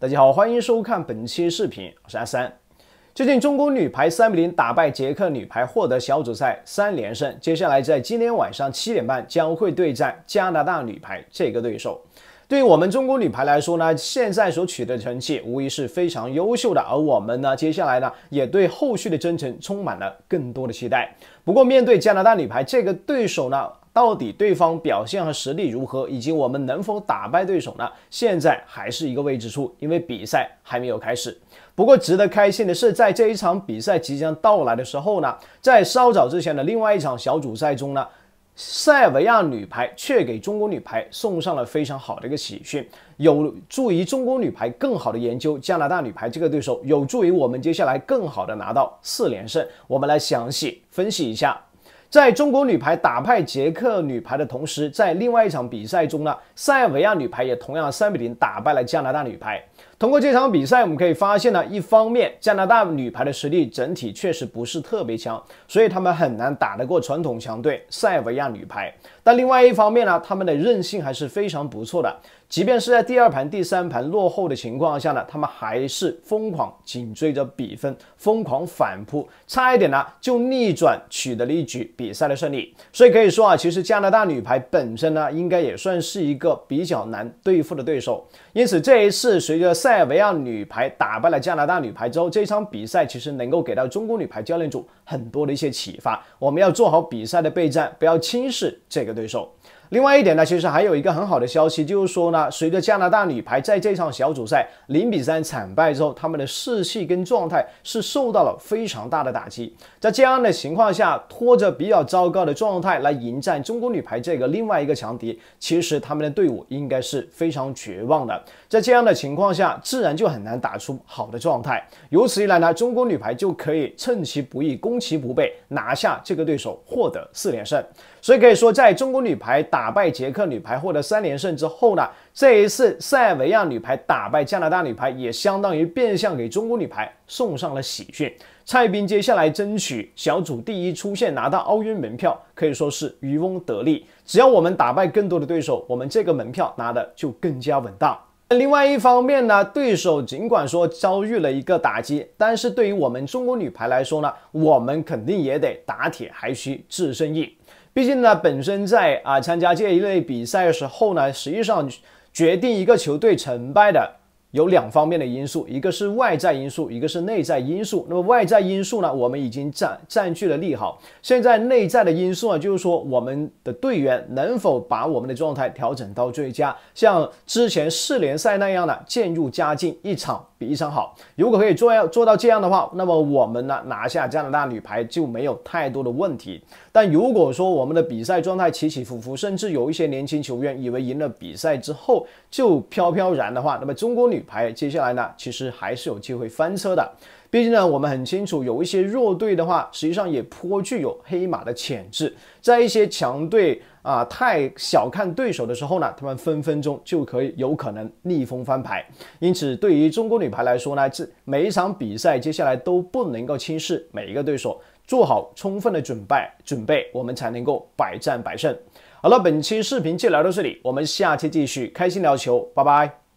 大家好，欢迎收看本期视频，我是阿三。最近中国女排三比零打败捷克女排，获得小组赛三连胜。接下来在今天晚上七点半将会对战加拿大女排这个对手。对于我们中国女排来说呢，现在所取得的成绩无疑是非常优秀的。而我们呢，接下来呢，也对后续的征程充满了更多的期待。不过面对加拿大女排这个对手呢？到底对方表现和实力如何，以及我们能否打败对手呢？现在还是一个未知数，因为比赛还没有开始。不过值得开心的是，在这一场比赛即将到来的时候呢，在稍早之前的另外一场小组赛中呢，塞尔维亚女排却给中国女排送上了非常好的一个喜讯，有助于中国女排更好的研究加拿大女排这个对手，有助于我们接下来更好的拿到四连胜。我们来详细分析一下。在中国女排打败捷克女排的同时，在另外一场比赛中呢，塞尔维亚女排也同样三比零打败了加拿大女排。通过这场比赛，我们可以发现呢，一方面加拿大女排的实力整体确实不是特别强，所以他们很难打得过传统强队塞尔维亚女排；但另外一方面呢，他们的韧性还是非常不错的。即便是在第二盘、第三盘落后的情况下呢，他们还是疯狂紧追着比分，疯狂反扑，差一点呢就逆转取得了一局比赛的胜利。所以可以说啊，其实加拿大女排本身呢，应该也算是一个比较难对付的对手。因此，这一次随着塞尔维亚女排打败了加拿大女排之后，这场比赛其实能够给到中国女排教练组很多的一些启发。我们要做好比赛的备战，不要轻视这个对手。另外一点呢，其实还有一个很好的消息，就是说呢，随着加拿大女排在这场小组赛零比三惨败之后，他们的士气跟状态是受到了非常大的打击。在这样的情况下，拖着比较糟糕的状态来迎战中国女排这个另外一个强敌，其实他们的队伍应该是非常绝望的。在这样的情况下，自然就很难打出好的状态。如此一来呢，中国女排就可以趁其不意、攻其不备，拿下这个对手，获得四连胜。所以可以说，在中国女排打打败捷克女排获得三连胜之后呢，这一次塞尔维亚女排打败加拿大女排，也相当于变相给中国女排送上了喜讯。蔡斌接下来争取小组第一出线拿到奥运门票，可以说是渔翁得利。只要我们打败更多的对手，我们这个门票拿的就更加稳当。另外一方面呢，对手尽管说遭遇了一个打击，但是对于我们中国女排来说呢，我们肯定也得打铁还需自身硬。毕竟呢，本身在啊参加这一类比赛的时候呢，实际上决定一个球队成败的。有两方面的因素，一个是外在因素，一个是内在因素。那么外在因素呢，我们已经占占据了利好。现在内在的因素呢，就是说我们的队员能否把我们的状态调整到最佳，像之前世联赛那样的渐入佳境，一场比一场好。如果可以做要做到这样的话，那么我们呢拿下加拿大女排就没有太多的问题。但如果说我们的比赛状态起起伏伏，甚至有一些年轻球员以为赢了比赛之后就飘飘然的话，那么中国女。女排接下来呢，其实还是有机会翻车的。毕竟呢，我们很清楚，有一些弱队的话，实际上也颇具有黑马的潜质。在一些强队啊太小看对手的时候呢，他们分分钟就可以有可能逆风翻牌。因此，对于中国女排来说呢，这每一场比赛接下来都不能够轻视每一个对手，做好充分的准备准备，我们才能够百战百胜。好了，本期视频就聊到这里，我们下期继续开心聊球，拜拜。